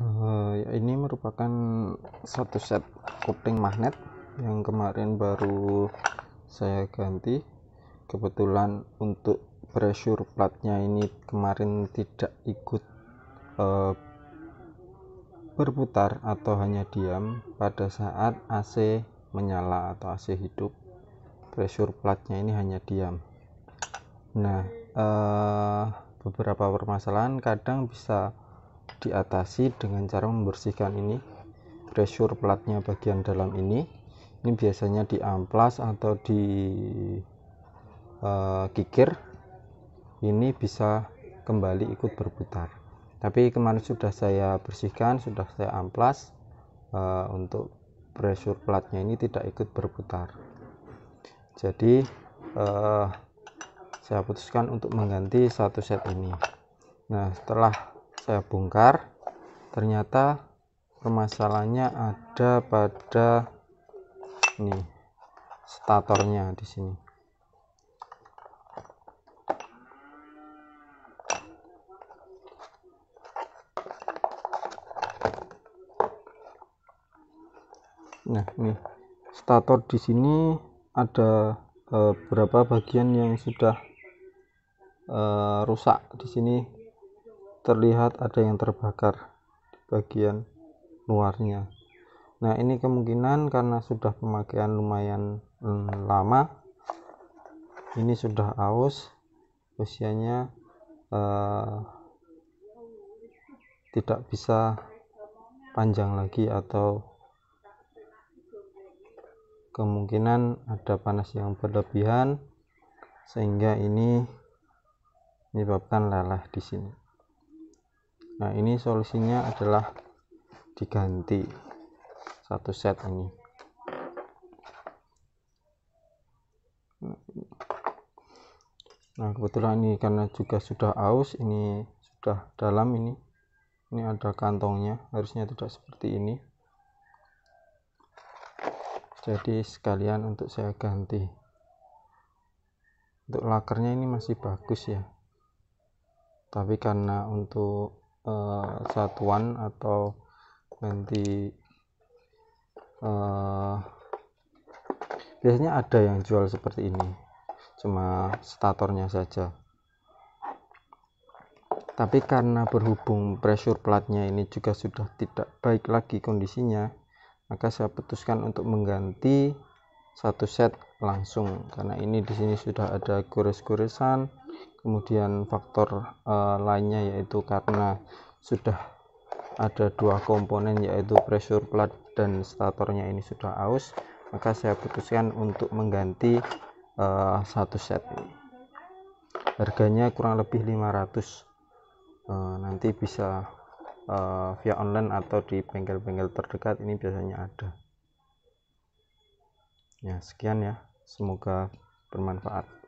uh, ini merupakan satu set kopling magnet yang kemarin baru saya ganti kebetulan untuk pressure platnya ini kemarin tidak ikut uh, berputar atau hanya diam pada saat AC menyala atau AC hidup pressure platnya ini hanya diam nah uh, beberapa permasalahan kadang bisa diatasi dengan cara membersihkan ini pressure platnya bagian dalam ini ini biasanya di amplas atau di uh, kikir ini bisa kembali ikut berputar tapi kemarin sudah saya bersihkan sudah saya amplas uh, untuk pressure platnya ini tidak ikut berputar jadi uh, saya putuskan untuk mengganti satu set ini nah setelah saya bongkar ternyata permasalahannya ada pada ini statornya di sini nah ini stator di sini ada beberapa eh, bagian yang sudah uh, rusak di sini terlihat ada yang terbakar di bagian luarnya nah ini kemungkinan karena sudah pemakaian lumayan hmm, lama ini sudah aus usianya eh, tidak bisa panjang lagi atau kemungkinan ada panas yang berlebihan sehingga ini menyebabkan lelah di sini nah ini solusinya adalah diganti satu set ini nah kebetulan ini karena juga sudah aus ini sudah dalam ini ini ada kantongnya harusnya tidak seperti ini jadi sekalian untuk saya ganti untuk lakernya ini masih bagus ya tapi karena untuk uh, satuan atau nanti uh, biasanya ada yang jual seperti ini cuma statornya saja tapi karena berhubung pressure platnya ini juga sudah tidak baik lagi kondisinya maka saya putuskan untuk mengganti satu set langsung karena ini di sini sudah ada gores-goresan kemudian faktor uh, lainnya yaitu karena sudah ada dua komponen yaitu pressure plat dan statornya ini sudah aus maka saya putuskan untuk mengganti uh, satu set harganya kurang lebih 500 uh, eh, nanti bisa uh, via online atau di bengkel-bengkel terdekat ini biasanya ada ya sekian ya semoga bermanfaat